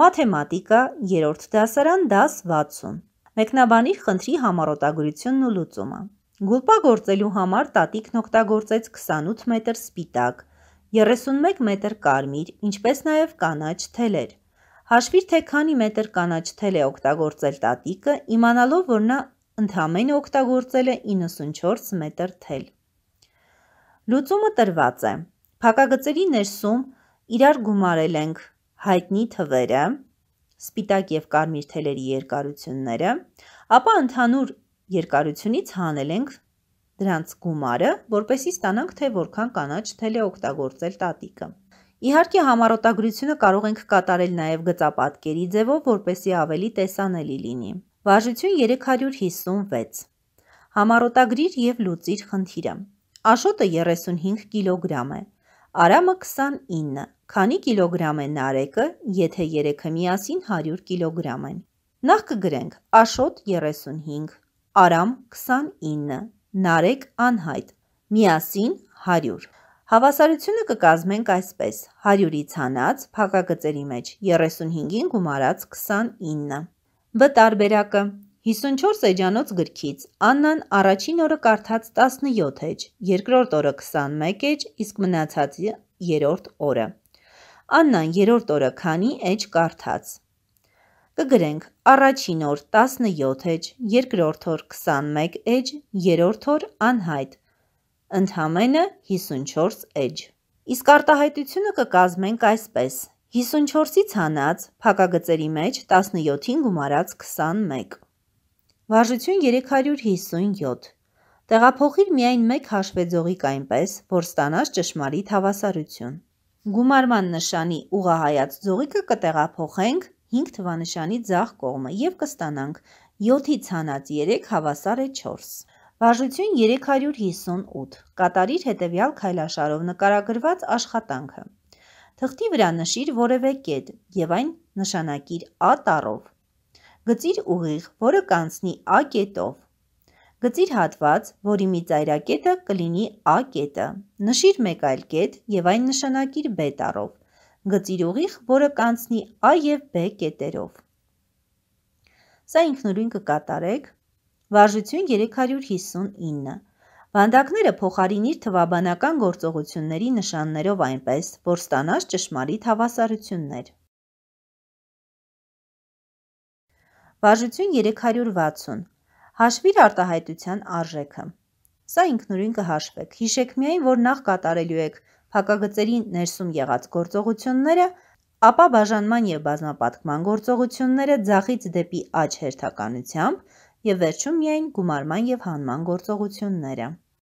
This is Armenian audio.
Մաթեմատիկա, 3-րդ դասարան, դաս 60։ Մեկնաբանիր խնդրի համառոտագրությունն ու լուծումը։ Գուլպա գործելու համար տատիկն օգտագործեց 28 մետր սպիտակ, 31 մետր կարմիր, ինչպես նաև կանաչ թելեր։ Հաշվիր թե քանի մետր կանաչ թել է օգտագործել տատիկը, իմանալով, որ նա ընդամենը օգտագործել է 94 մետր թել։ Լուծումը տրված է։ Փակագծերի ներսում իրար գումարել ենք հայտնի թվերը, սպիտակ եւ կարմիր թելերի երկարությունները, ապա ընդհանուր երկարությունից հանել ենք դրանց գումարը, որպեսի ստանանք, թե որքան կանաչ թել է օգտագործել տատիկը։ Իհարկե համարոտագրությունը կարող ենք կատարել նաև գծապատկերի ձևով, որպեսի ավելի տեսանելի լինի։ Վարժություն 356 Համարոտագրիր և լուծիր խնդիրը։ Աշոտը 35 կիլոգրամ է, արամը 29, Քանի կիլոգրամ է նարեկը, եթե երեքը միասին 100 կիլոգրամ են։ Նախ կգրենք Աշոտ 35, Արամ 29, Նարեկ անհայտ, միասին 100։ Հավասարությունը կկազմենք այսպես. 100-ից հանած փակագծերի մեջ 35-ին գումարած 29-ը։ Վ տարբերակը 54 էջանոց գրքից Աննան առաջին օրը կարդաց 17 էջ, երկրորդ օրը 21 էջ, իսկ մնացածը երրորդ օրը։ Աննան երրորդ օրը քանի էջ կարդաց։ Կգրենք առաջին օր 17 էջ, երկրորդ օր 21 էջ, երրորդ օր անհայտ։ Ընդհանմենը 54 էջ։ Իսկ արտահայտությունը կկազմենք այսպես. 54-ից հանած փակագծերի մեջ 17-ին գումարած 21։ Վարժություն 357։ Տեղափոխիր միայն մեկ հաշվեձողիկ այնպես, որ ստանաս ճշմարիտ հավասարություն։ Գումարման նշանի ուղահայաց ձողիկը կտեղափոխենք 5 թվանշանի ձախ կողմը և կստանանք 7-ի ցանած 3 հավասար է 4։ Վարժություն 358։ Կատարիր հետևյալ քայլաշարով նկարագրված աշխատանքը։ Թղթի վրա նշիր որևէ կետ եւ այն նշանակիր A տառով։ Գծիր ուղիղ, որը կանցնի A կետով Գծիր հատված, որի մի ծայրակետը կլինի A կետը։ Նշիր մեկ այլ կետ եւ այն նշանակիր B տառով։ Գծիր ուղիղ, որը կանցնի A եւ B կետերով։ Սա ինքնուրույն կկատարեք։ Վարժություն 359։ Վանդակները փոխարինիր թվաբանական գործողությունների նշաններով այնպես, որ ստանաս ճշմարիտ հավասարություններ։ Վարժություն 360 Հաշվիր արտահայտության արժեքը։ Սա ինքնուրույն կհաշվեք։ Հիշեք միայն, որ նախ կատարելու եք փակագծերի ներսում եղած գործողությունները, ապա բաժանման եւ բազմապատկման գործողությունները ձախից դեպի աջ հերթականությամբ եւ վերջում միայն գումարման եւ հանման գործողությունները։